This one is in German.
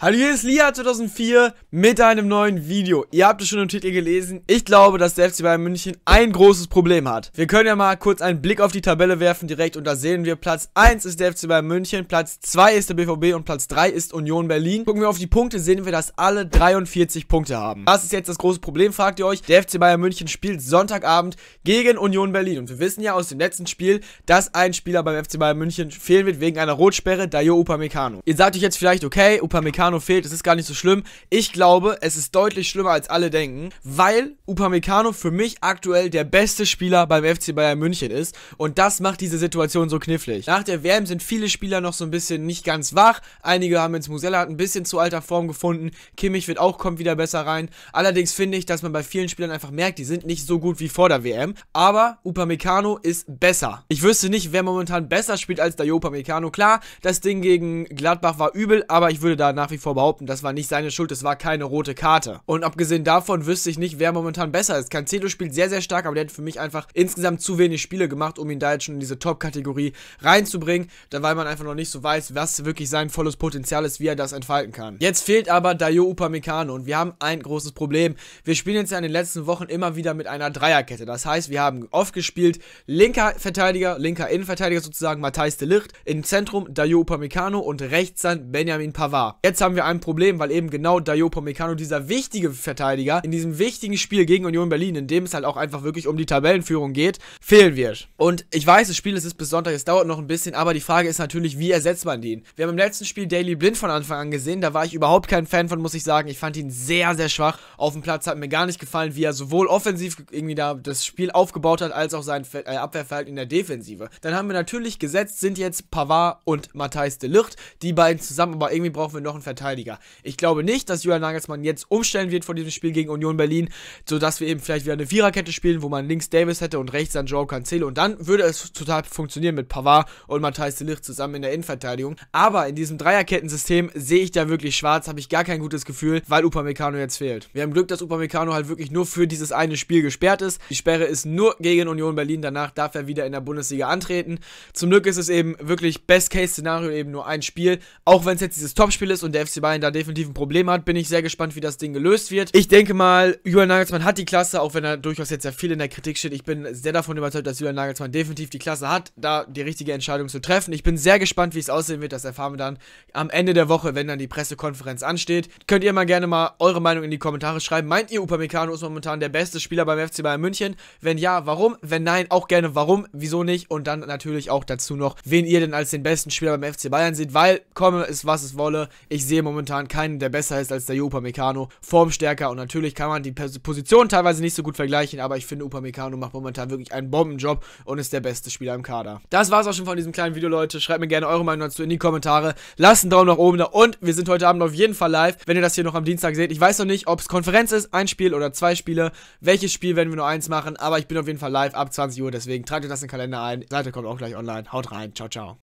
Hallo, hier ist Lia 2004 mit einem neuen Video. Ihr habt es schon im Titel gelesen. Ich glaube, dass der FC Bayern München ein großes Problem hat. Wir können ja mal kurz einen Blick auf die Tabelle werfen direkt und da sehen wir, Platz 1 ist der FC Bayern München, Platz 2 ist der BVB und Platz 3 ist Union Berlin. Gucken wir auf die Punkte, sehen wir, dass alle 43 Punkte haben. Was ist jetzt das große Problem, fragt ihr euch. Der FC Bayern München spielt Sonntagabend gegen Union Berlin und wir wissen ja aus dem letzten Spiel, dass ein Spieler beim FC Bayern München fehlen wird wegen einer Rotsperre, Dayo Upamecano. Ihr sagt euch jetzt vielleicht, okay, Upamecano Upamecano fehlt, es ist gar nicht so schlimm. Ich glaube, es ist deutlich schlimmer, als alle denken, weil Upamecano für mich aktuell der beste Spieler beim FC Bayern München ist. Und das macht diese Situation so knifflig. Nach der WM sind viele Spieler noch so ein bisschen nicht ganz wach. Einige haben jetzt Musella hat ein bisschen zu alter Form gefunden. Kimmich wird auch, kommt wieder besser rein. Allerdings finde ich, dass man bei vielen Spielern einfach merkt, die sind nicht so gut wie vor der WM. Aber Upamecano ist besser. Ich wüsste nicht, wer momentan besser spielt als Dayo Upamecano. Klar, das Ding gegen Gladbach war übel, aber ich würde da nach wie wie vor behaupten, das war nicht seine Schuld, es war keine rote Karte. Und abgesehen davon wüsste ich nicht, wer momentan besser ist. Cancelo spielt sehr, sehr stark, aber der hat für mich einfach insgesamt zu wenig Spiele gemacht, um ihn da jetzt schon in diese Top-Kategorie reinzubringen. Da weil man einfach noch nicht so weiß, was wirklich sein volles Potenzial ist, wie er das entfalten kann. Jetzt fehlt aber Dayo Upamecano und wir haben ein großes Problem. Wir spielen jetzt ja in den letzten Wochen immer wieder mit einer Dreierkette. Das heißt, wir haben oft gespielt, linker Verteidiger, linker Innenverteidiger sozusagen, Matthijs de Licht, im Zentrum Dayo Upamecano und rechts dann Benjamin Pavard. Jetzt haben haben wir ein Problem, weil eben genau Dayo Pomecano, dieser wichtige Verteidiger, in diesem wichtigen Spiel gegen Union Berlin, in dem es halt auch einfach wirklich um die Tabellenführung geht, fehlen wird. Und ich weiß, das Spiel ist bis Sonntag, es dauert noch ein bisschen, aber die Frage ist natürlich, wie ersetzt man den? Wir haben im letzten Spiel Daily Blind von Anfang an gesehen, da war ich überhaupt kein Fan von, muss ich sagen. Ich fand ihn sehr, sehr schwach. Auf dem Platz hat mir gar nicht gefallen, wie er sowohl offensiv irgendwie da das Spiel aufgebaut hat, als auch sein äh, Abwehrverhalten in der Defensive. Dann haben wir natürlich gesetzt, sind jetzt Pavard und Matthijs de Licht. Die beiden zusammen, aber irgendwie brauchen wir noch einen Verteidiger. Verteidiger. Ich glaube nicht, dass Julian Nagelsmann jetzt umstellen wird von diesem Spiel gegen Union Berlin, sodass wir eben vielleicht wieder eine Viererkette spielen, wo man links Davis hätte und rechts dann Joe Cancelo. Und dann würde es total funktionieren mit Pavard und Matthijs de Ligt zusammen in der Innenverteidigung. Aber in diesem Dreierkettensystem sehe ich da wirklich schwarz, habe ich gar kein gutes Gefühl, weil Upamecano jetzt fehlt. Wir haben Glück, dass Upamecano halt wirklich nur für dieses eine Spiel gesperrt ist. Die Sperre ist nur gegen Union Berlin, danach darf er wieder in der Bundesliga antreten. Zum Glück ist es eben wirklich Best-Case-Szenario eben nur ein Spiel, auch wenn es jetzt dieses Topspiel ist und der FC Bayern da definitiv ein Problem hat. Bin ich sehr gespannt, wie das Ding gelöst wird. Ich denke mal, Julian Nagelsmann hat die Klasse, auch wenn er durchaus jetzt sehr viel in der Kritik steht. Ich bin sehr davon überzeugt, dass Julian Nagelsmann definitiv die Klasse hat, da die richtige Entscheidung zu treffen. Ich bin sehr gespannt, wie es aussehen wird. Das erfahren wir dann am Ende der Woche, wenn dann die Pressekonferenz ansteht. Könnt ihr mal gerne mal eure Meinung in die Kommentare schreiben. Meint ihr, Upamecano ist momentan der beste Spieler beim FC Bayern München? Wenn ja, warum? Wenn nein, auch gerne warum, wieso nicht? Und dann natürlich auch dazu noch, wen ihr denn als den besten Spieler beim FC Bayern seht, weil komme es, was es wolle. Ich sehe sehe momentan keinen, der besser ist als der Upamecano. Formstärker und natürlich kann man die Position teilweise nicht so gut vergleichen, aber ich finde Upa Upamecano macht momentan wirklich einen Bombenjob und ist der beste Spieler im Kader. Das war's auch schon von diesem kleinen Video, Leute. Schreibt mir gerne eure Meinung dazu in die Kommentare. Lasst einen Daumen nach oben da und wir sind heute Abend auf jeden Fall live, wenn ihr das hier noch am Dienstag seht. Ich weiß noch nicht, ob es Konferenz ist, ein Spiel oder zwei Spiele. Welches Spiel werden wir nur eins machen, aber ich bin auf jeden Fall live ab 20 Uhr, deswegen tragt ihr das in den Kalender ein. Seite kommt auch gleich online. Haut rein. Ciao, ciao.